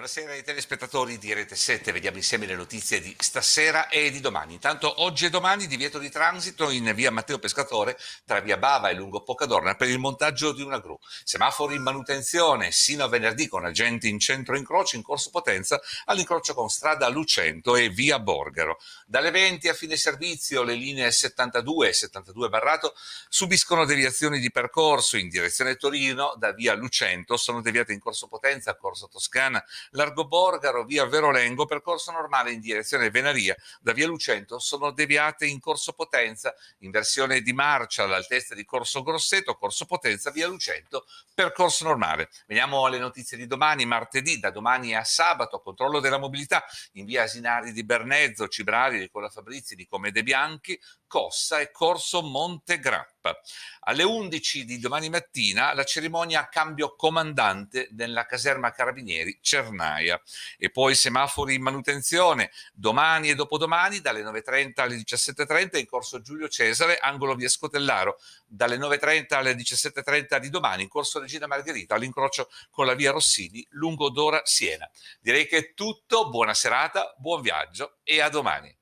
Buonasera ai telespettatori di Rete 7, vediamo insieme le notizie di stasera e di domani. Intanto oggi e domani divieto di transito in via Matteo Pescatore tra via Bava e lungo Poccadorna per il montaggio di una gru. Semafori in manutenzione sino a venerdì con agenti in centro incrocio in corso potenza all'incrocio con strada Lucento e via Borgaro. Dalle 20 a fine servizio le linee 72 e 72 Barrato subiscono deviazioni di percorso in direzione Torino da via Lucento, sono deviate in corso potenza a corso Toscana largo Borgaro, via Verolengo, percorso normale in direzione Venaria, da via Lucento sono deviate in corso Potenza, in versione di marcia all'altezza di corso Grosseto, corso Potenza, via Lucento, percorso normale. Veniamo alle notizie di domani, martedì, da domani a sabato, controllo della mobilità in via Asinari di Bernezzo, Cibrali, Nicola Fabrizi, di Comede Bianchi, Cossa e corso Montegra. Alle 11 di domani mattina la cerimonia cambio comandante nella caserma Carabinieri Cernaia e poi semafori in manutenzione domani e dopodomani dalle 9.30 alle 17.30 in corso Giulio Cesare, angolo via Scotellaro, dalle 9.30 alle 17.30 di domani in corso Regina Margherita all'incrocio con la via Rossini lungo Dora Siena. Direi che è tutto, buona serata, buon viaggio e a domani.